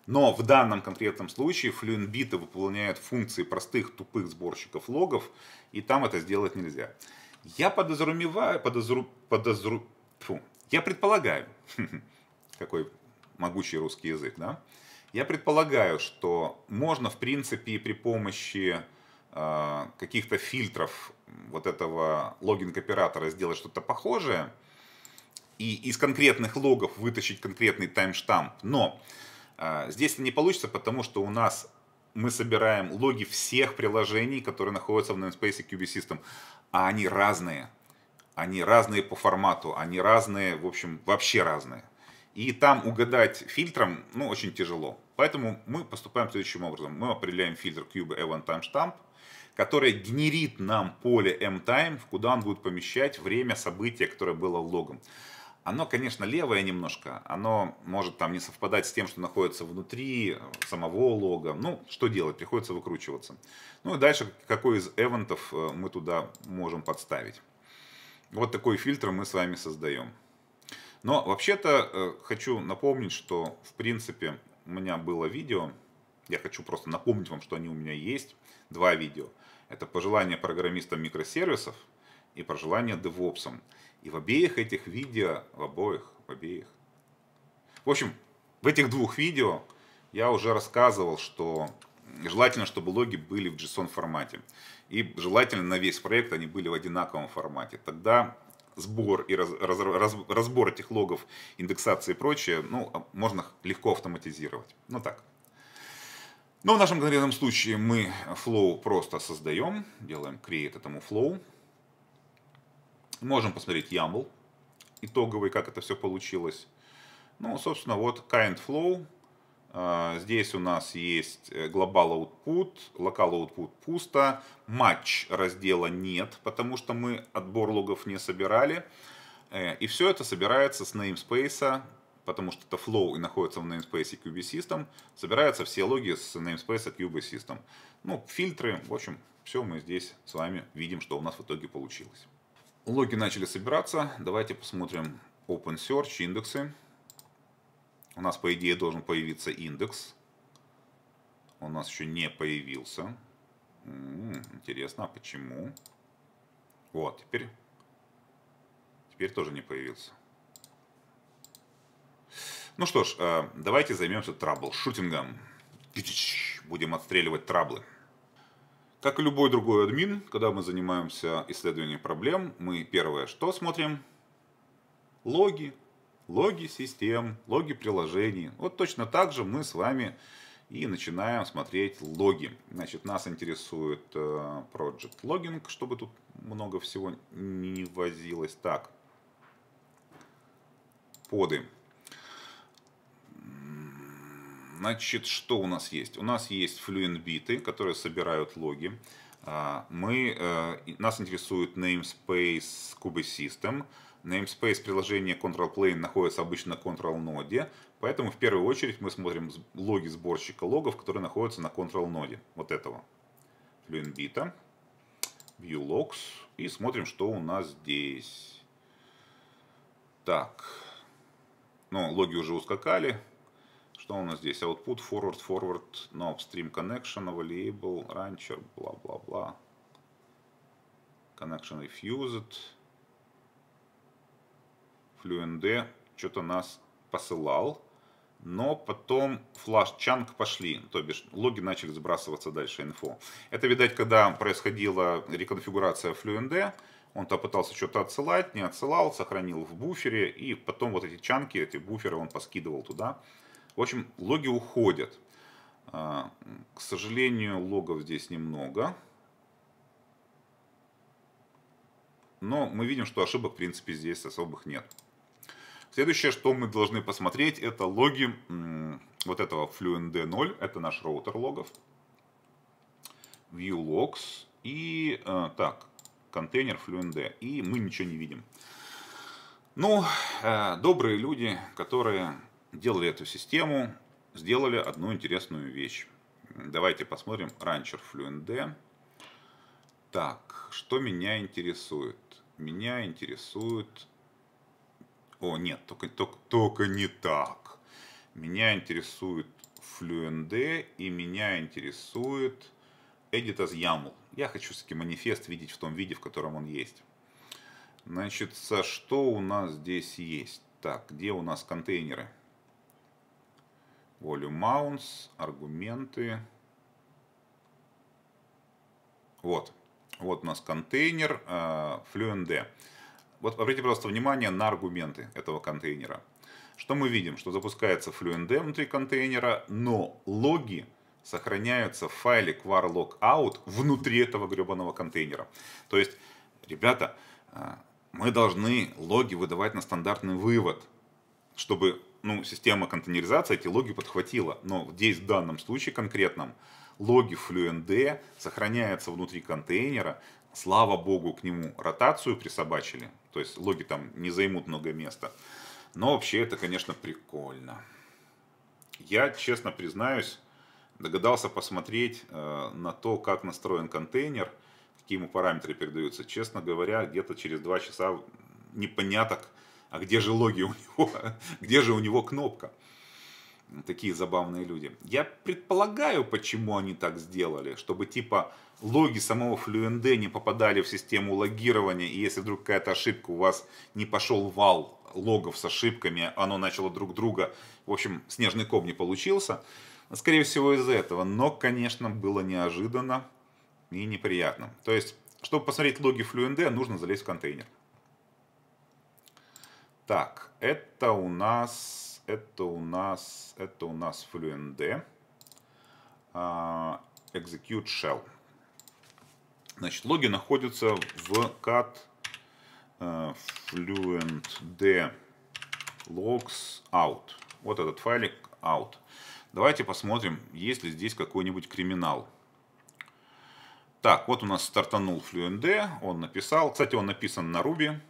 [SPEAKER 1] Но в данном конкретном случае FluentBit выполняет функции простых тупых сборщиков логов, и там это сделать нельзя. Я подозреваю, подозру, подозру, фу, я предполагаю, [LAUGHS] какой могучий русский язык, да? Я предполагаю, что можно, в принципе, при помощи э, каких-то фильтров вот этого логинг-оператора сделать что-то похожее и из конкретных логов вытащить конкретный таймштамп. Но а, здесь это не получится, потому что у нас мы собираем логи всех приложений, которые находятся в namespace QB System, а они разные. Они разные по формату, они разные, в общем, вообще разные. И там угадать фильтром, ну, очень тяжело. Поэтому мы поступаем следующим образом. Мы определяем фильтр Cube Event Timestamp, который генерит нам поле mTime, куда он будет помещать время события, которое было логом. Оно, конечно, левое немножко, оно может там не совпадать с тем, что находится внутри э, самого лога. Ну, что делать, приходится выкручиваться. Ну и дальше, какой из эвентов э, мы туда можем подставить. Вот такой фильтр мы с вами создаем. Но вообще-то э, хочу напомнить, что в принципе у меня было видео. Я хочу просто напомнить вам, что они у меня есть. Два видео. Это пожелание программистам микросервисов и пожелание девопсам. И в обеих этих видео, в обоих, в обеих. В общем, в этих двух видео я уже рассказывал, что желательно, чтобы логи были в JSON формате. И желательно на весь проект они были в одинаковом формате. Тогда сбор и раз, раз, раз, разбор этих логов, индексации и прочее, ну, а, можно легко автоматизировать. Ну так. Но в нашем конкретном случае мы flow просто создаем, делаем create этому flow, Можем посмотреть YAML итоговый, как это все получилось. Ну, собственно, вот kind flow. А, здесь у нас есть э, global output, local output пусто, матч раздела нет, потому что мы отбор логов не собирали. Э, и все это собирается с namespace, потому что это flow и находится в namespace QB System, собираются все логи с namespace QB Ну, фильтры, в общем, все мы здесь с вами видим, что у нас в итоге получилось. Логи начали собираться. Давайте посмотрим Open Search индексы. У нас, по идее, должен появиться индекс. Он у нас еще не появился. интересно, а почему? Вот, теперь... Теперь тоже не появился. Ну что ж, э, давайте займемся шутингом. Будем отстреливать траблы. Как и любой другой админ, когда мы занимаемся исследованием проблем, мы первое что смотрим? Логи. Логи систем, логи приложений. Вот точно так же мы с вами и начинаем смотреть логи. Значит, нас интересует э, Project Logging, чтобы тут много всего не возилось. Так, поды. Значит, что у нас есть? У нас есть флюенбиты, которые собирают логи. А, мы, э, нас интересует namespace kubesystem. Namespace приложение control plane находится обычно на control ноде, поэтому в первую очередь мы смотрим логи сборщика логов, которые находятся на control ноде, вот этого. Fluentbit, view logs и смотрим, что у нас здесь. Так, ну, логи уже ускакали, что у нас здесь? Output, forward, forward, no upstream connection, available, rancher, бла-бла-бла. Connection refused. FluentD что-то нас посылал. Но потом флаш чанк пошли, то бишь логи начали сбрасываться дальше инфо. Это, видать, когда происходила реконфигурация FluentD, он то пытался что-то отсылать, не отсылал, сохранил в буфере, и потом вот эти чанки, эти буферы он поскидывал туда. В общем, логи уходят. А, к сожалению, логов здесь немного. Но мы видим, что ошибок в принципе здесь особых нет. Следующее, что мы должны посмотреть, это логи вот этого FluentD0. Это наш роутер логов. ViewLogs. И э, так, контейнер FluentD. И мы ничего не видим. Ну, э, добрые люди, которые делали эту систему, сделали одну интересную вещь. Давайте посмотрим Rancher FluentD. Так, что меня интересует? Меня интересует... О, нет, только, только, только не так. Меня интересует FluentD и меня интересует Edit as YAML. Я хочу все-таки манифест видеть в том виде, в котором он есть. Значит, что у нас здесь есть? Так, где у нас контейнеры? Volume Mounts, аргументы. Вот. Вот у нас контейнер э, FluentD. Вот обратите, просто внимание на аргументы этого контейнера. Что мы видим? Что запускается FluentD внутри контейнера, но логи сохраняются в файле var log out внутри этого гребаного контейнера. То есть, ребята, э, мы должны логи выдавать на стандартный вывод, чтобы ну, система контейнеризации эти логи подхватила. Но здесь, в данном случае конкретном, логи FluentD сохраняются внутри контейнера. Слава богу, к нему ротацию присобачили. То есть логи там не займут много места. Но вообще это, конечно, прикольно. Я, честно признаюсь, догадался посмотреть э, на то, как настроен контейнер, какие ему параметры передаются. Честно говоря, где-то через два часа непоняток, а где же логи у него, [LAUGHS] где же у него кнопка. Такие забавные люди. Я предполагаю, почему они так сделали, чтобы типа логи самого FluentD не попадали в систему логирования, и если вдруг какая-то ошибка, у вас не пошел вал логов с ошибками, оно начало друг друга, в общем, снежный ком не получился. Скорее всего, из-за этого. Но, конечно, было неожиданно и неприятно. То есть, чтобы посмотреть логи FluentD, нужно залезть в контейнер. Так, это у нас, это у нас, это у нас fluentd, uh, а, execute shell. Значит, логи находятся в cat uh, fluentd logs out. Вот этот файлик out. Давайте посмотрим, есть ли здесь какой-нибудь криминал. Так, вот у нас стартанул FluentD, он написал. Кстати, он написан на Ruby.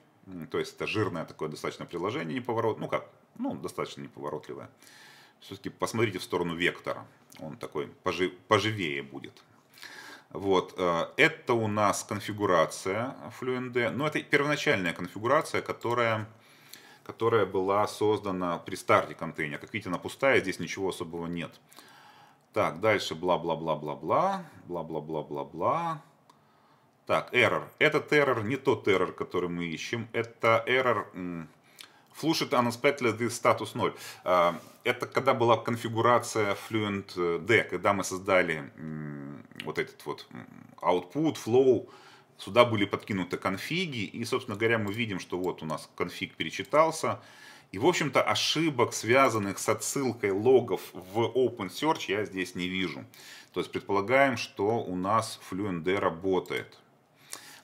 [SPEAKER 1] То есть это жирное такое достаточно приложение неповорот, Ну как, ну достаточно неповоротливое. Все-таки посмотрите в сторону вектора. Он такой пожи, поживее будет. Вот, э, это у нас конфигурация FluentD, но это первоначальная конфигурация, которая, которая была создана при старте контейнера. Как видите, она пустая, здесь ничего особого нет. Так, дальше бла-бла-бла-бла-бла, бла-бла-бла-бла-бла. Так, error. Этот error не тот error, который мы ищем. Это error Flushed Unexpectedly status 0. А, это когда была конфигурация Fluent э, D, когда мы создали вот этот вот output, flow, сюда были подкинуты конфиги, и, собственно говоря, мы видим, что вот у нас конфиг перечитался, и, в общем-то, ошибок, связанных с отсылкой логов в OpenSearch, я здесь не вижу. То есть предполагаем, что у нас FluentD работает.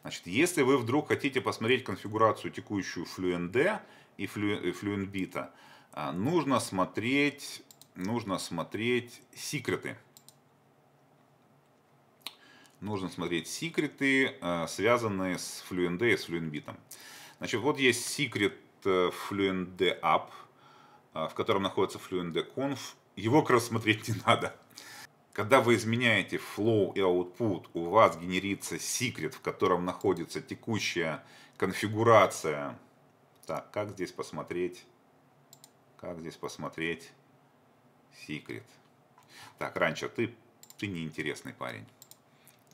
[SPEAKER 1] Значит, если вы вдруг хотите посмотреть конфигурацию текущую Fluentd и э, Fluentbit, а, нужно смотреть, нужно смотреть секреты. Нужно смотреть секреты, э, связанные с Fluentd и с Fluentbit. Значит, вот есть секрет э, Fluentd App, в котором находится Fluentd Conf. Его как раз смотреть не надо. Когда вы изменяете flow и output, у вас генерится секрет, в котором находится текущая конфигурация. Так, как здесь посмотреть? Как здесь посмотреть? Секрет. Так, раньше ты, ты неинтересный парень.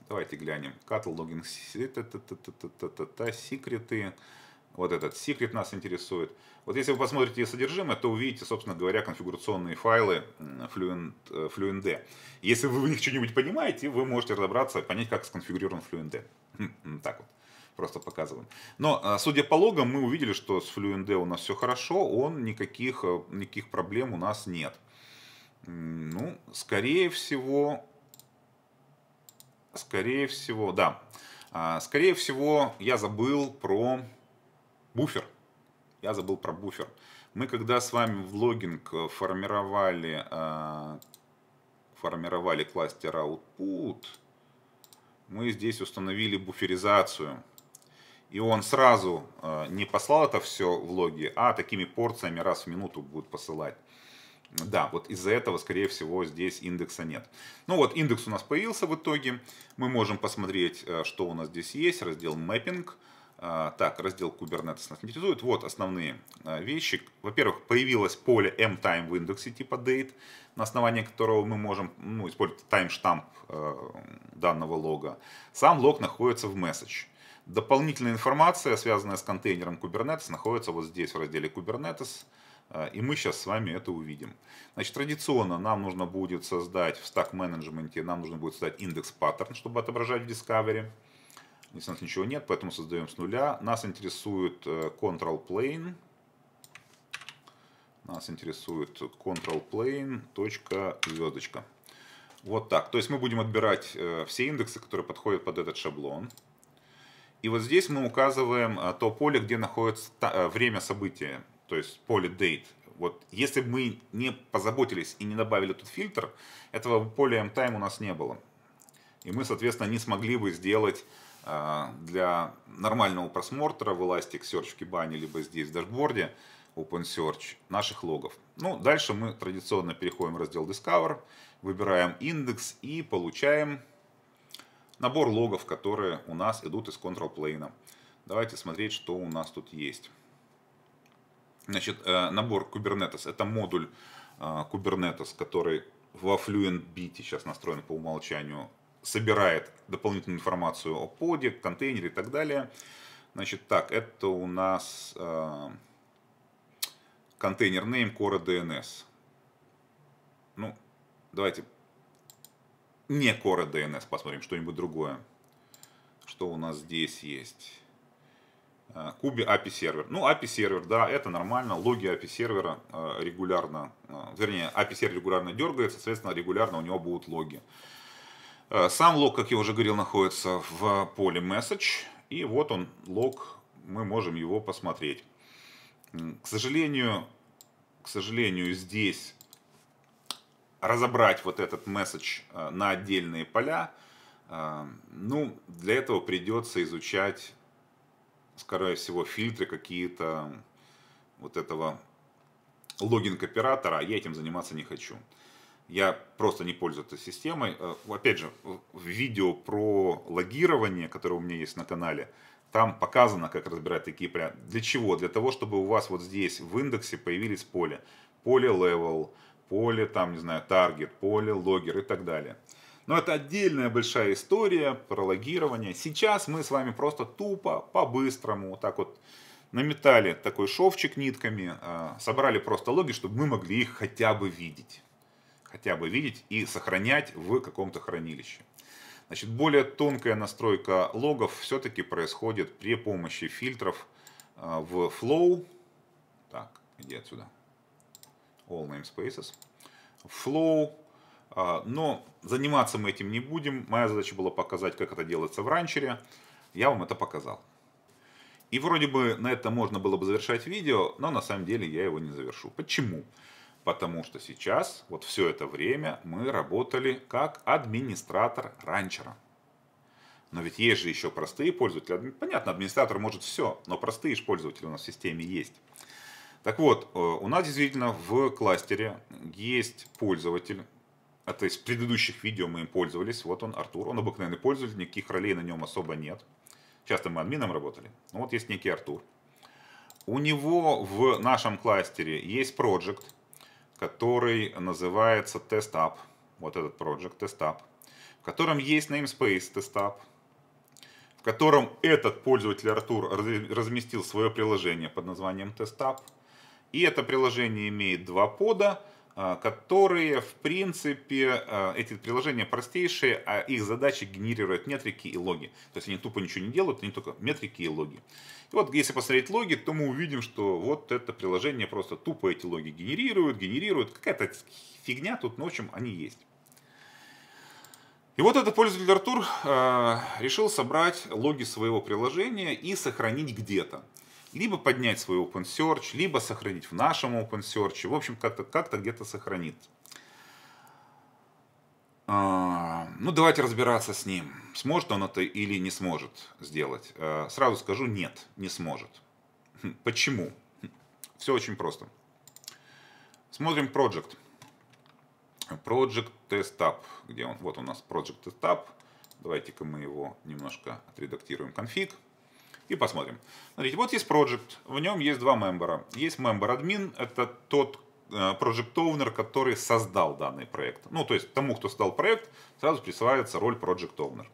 [SPEAKER 1] Давайте глянем. Cattle logging, э, секреты вот этот секрет нас интересует. Вот если вы посмотрите содержимое, то увидите, собственно говоря, конфигурационные файлы Fluent, э, Fluentd. Если вы в них что-нибудь понимаете, вы можете разобраться, понять, как сконфигурирован Fluentd. Хм, так вот, просто показываем. Но, а, судя по логам, мы увидели, что с Fluentd у нас все хорошо, он никаких, э, никаких проблем у нас нет. Ну, скорее всего, скорее всего, да. А, скорее всего, я забыл про Буфер. Я забыл про буфер. Мы когда с вами в логинг э, формировали, э, формировали кластер output, мы здесь установили буферизацию. И он сразу э, не послал это все в логи, а такими порциями раз в минуту будет посылать. Да, вот из-за этого, скорее всего, здесь индекса нет. Ну вот, индекс у нас появился в итоге. Мы можем посмотреть, э, что у нас здесь есть. Раздел «Мэппинг». Mapping а, так, раздел Kubernetes нас интересует. Вот основные а, вещи. Во-первых, появилось поле mTime в индексе типа date, на основании которого мы можем ну, использовать таймштамп э, данного лога. Сам лог находится в message. Дополнительная информация, связанная с контейнером Kubernetes, находится вот здесь в разделе Kubernetes. Э, и мы сейчас с вами это увидим. Значит, традиционно нам нужно будет создать в стак менеджменте, нам нужно будет создать индекс паттерн, чтобы отображать в Discovery. Если у нас ничего нет, поэтому создаем с нуля. Нас интересует э, control plane. Нас интересует control plane. Точка, звездочка. Вот так. То есть мы будем отбирать э, все индексы, которые подходят под этот шаблон. И вот здесь мы указываем э, то поле, где находится время события, то есть поле date. Вот если бы мы не позаботились и не добавили тут фильтр, этого поля mtime у нас не было. И мы, соответственно, не смогли бы сделать а, для нормального просмотра в Elasticsearch в Кибане, либо здесь в дашборде OpenSearch наших логов. Ну, дальше мы традиционно переходим в раздел Discover, выбираем индекс и получаем набор логов, которые у нас идут из Control Plane. Давайте смотреть, что у нас тут есть. Значит, э, набор Kubernetes. Это модуль э, Kubernetes, который во FluentBit сейчас настроен по умолчанию собирает дополнительную информацию о поде, контейнере и так далее. Значит, так, это у нас э, контейнер name core DNS. Ну, давайте не core DNS посмотрим, что-нибудь другое. Что у нас здесь есть? Куби э, API сервер. Ну, API сервер, да, это нормально. Логи API сервера э, регулярно, э, вернее, API сервер регулярно дергается, соответственно, регулярно у него будут логи. Э, сам лог, как я уже говорил, находится в поле message. И вот он, лог, мы можем его посмотреть. К сожалению, к сожалению, здесь разобрать вот этот месседж э, на отдельные поля, э, ну, для этого придется изучать, скорее всего, фильтры какие-то вот этого логинг оператора, а я этим заниматься не хочу я просто не пользуюсь этой системой. Э, опять же, в видео про логирование, которое у меня есть на канале, там показано, как разбирать такие поля. Для чего? Для того, чтобы у вас вот здесь в индексе появились поля. Поле level, поле там, не знаю, target, поле логер и так далее. Но это отдельная большая история про логирование. Сейчас мы с вами просто тупо, по-быстрому, вот так вот наметали такой шовчик нитками, э, собрали просто логи, чтобы мы могли их хотя бы видеть хотя бы видеть и сохранять в каком-то хранилище. Значит, более тонкая настройка логов все-таки происходит при помощи фильтров э, в Flow. Так, иди отсюда. All namespaces. Flow. Э, но заниматься мы этим не будем. Моя задача была показать, как это делается в ранчере. Я вам это показал. И вроде бы на это можно было бы завершать видео, но на самом деле я его не завершу. Почему? Почему? Потому что сейчас, вот все это время, мы работали как администратор ранчера. Но ведь есть же еще простые пользователи. Понятно, администратор может все, но простые же пользователи у нас в системе есть. Так вот, э, у нас действительно в кластере есть пользователь, а то есть предыдущих видео мы им пользовались, вот он, Артур, он обыкновенный пользователь, никаких ролей на нем особо нет. Часто мы админом работали, ну вот есть некий Артур. У него в нашем кластере есть проект, который называется TestUp, вот этот project TestUp, в котором есть namespace TestUp, в котором этот пользователь Артур разместил свое приложение под названием TestUp. И это приложение имеет два пода, а, которые, в принципе, а, эти приложения простейшие, а их задача генерировать метрики и логи. То есть они тупо ничего не делают, они только метрики и логи. И вот если посмотреть логи, то мы увидим, что вот это приложение просто тупо эти логи генерирует, генерирует. Какая-то фигня тут, но в общем, они есть. И вот этот пользователь Артур э, решил собрать логи своего приложения и сохранить где-то либо поднять свой OpenSearch, либо сохранить в нашем OpenSearch. В общем, как-то как, где-то сохранит. А, ну, давайте разбираться с ним. Сможет он это или не сможет сделать? А, сразу скажу, нет, не сможет. Хм, почему? Хм, Все очень просто. Смотрим Project. Project Test Где он? Вот у нас Project Test Давайте-ка мы его немножко отредактируем конфиг. Config и посмотрим. Смотрите, вот есть project, в нем есть два мембера. Есть мембер админ, это тот э, project owner, который создал данный проект. Ну, то есть тому, кто создал проект, сразу присваивается роль project owner.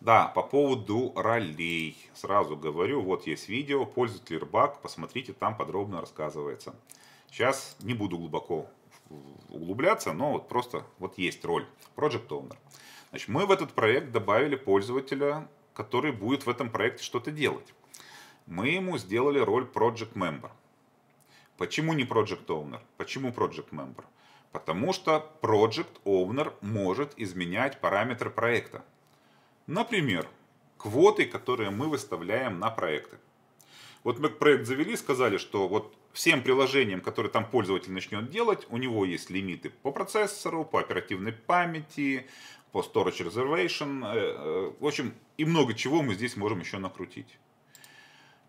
[SPEAKER 1] Да, по поводу ролей. Сразу говорю, вот есть видео, пользователь рыбак, посмотрите, там подробно рассказывается. Сейчас не буду глубоко углубляться, но вот просто вот есть роль Project Owner. Значит, мы в этот проект добавили пользователя который будет в этом проекте что-то делать. Мы ему сделали роль Project Member. Почему не Project Owner? Почему Project Member? Потому что Project Owner может изменять параметры проекта. Например, квоты, которые мы выставляем на проекты. Вот мы проект завели, сказали, что вот всем приложениям, которые там пользователь начнет делать, у него есть лимиты по процессору, по оперативной памяти, по storage reservation, э, э, в общем, и много чего мы здесь можем еще накрутить.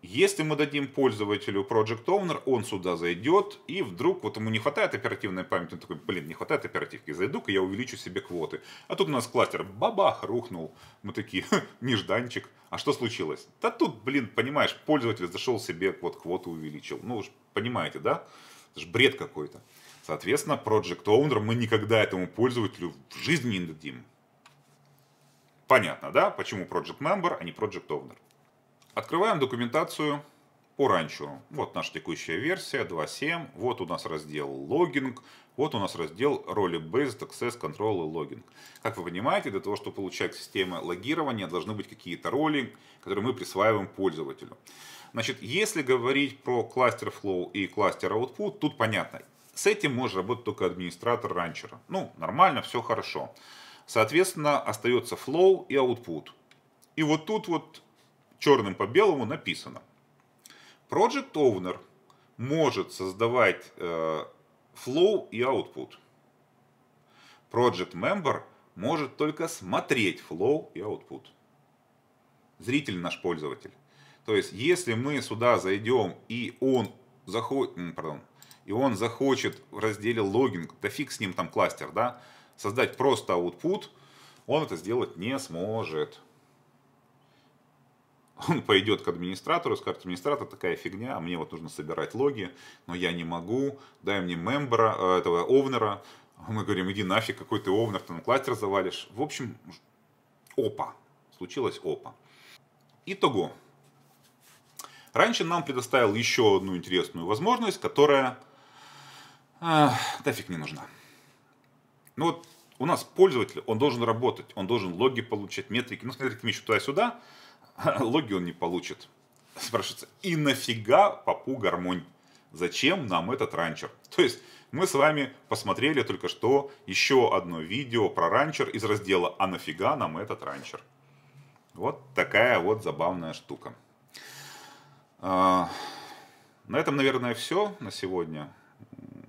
[SPEAKER 1] Если мы дадим пользователю Project Owner, он сюда зайдет, и вдруг вот ему не хватает оперативной памяти, он такой, блин, не хватает оперативки, зайду-ка я увеличу себе квоты. А тут у нас кластер, бабах, рухнул. Мы такие, нежданчик, а что случилось? Да тут, блин, понимаешь, пользователь зашел себе, вот квоту увеличил. Ну, уж понимаете, да? Это же бред какой-то. Соответственно, Project Owner мы никогда этому пользователю в жизни не дадим. Понятно, да? Почему Project Member, а не Project Owner. Открываем документацию по ранчо. Вот наша текущая версия 2.7. Вот у нас раздел логинг. Вот у нас раздел роли Based Access Control и Logging. Как вы понимаете, для того, чтобы получать системы логирования, должны быть какие-то роли, которые мы присваиваем пользователю. Значит, если говорить про кластер Flow и кластер Output, тут понятно. С этим может работать только администратор ранчера. Ну, нормально, все хорошо. Соответственно, остается Flow и Output. И вот тут вот черным по белому написано. Project Owner может создавать э, flow и output. Project Member может только смотреть flow и output. Зритель наш пользователь. То есть, если мы сюда зайдем и он захочет, pardon, и он захочет в разделе логинг, да фиг с ним там кластер, да, создать просто output, он это сделать не сможет он пойдет к администратору, скажет, администратор, такая фигня, мне вот нужно собирать логи, но я не могу, дай мне мембра, э, этого овнера. Мы говорим, иди нафиг, какой ты овнер, там кластер завалишь. В общем, опа, случилось опа. Итого. Раньше нам предоставил еще одну интересную возможность, которая нафиг не нужна. Ну вот у нас пользователь, он должен работать, он должен логи получать, метрики, ну, смотрите, туда-сюда. [LAUGHS] логи он не получит. Спрашивается, и нафига попу гармонь? Зачем нам этот ранчер? То есть мы с вами посмотрели только что еще одно видео про ранчер из раздела «А нафига нам этот ранчер?». Вот такая вот забавная штука. А, на этом, наверное, все на сегодня.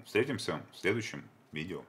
[SPEAKER 1] Встретимся в следующем видео.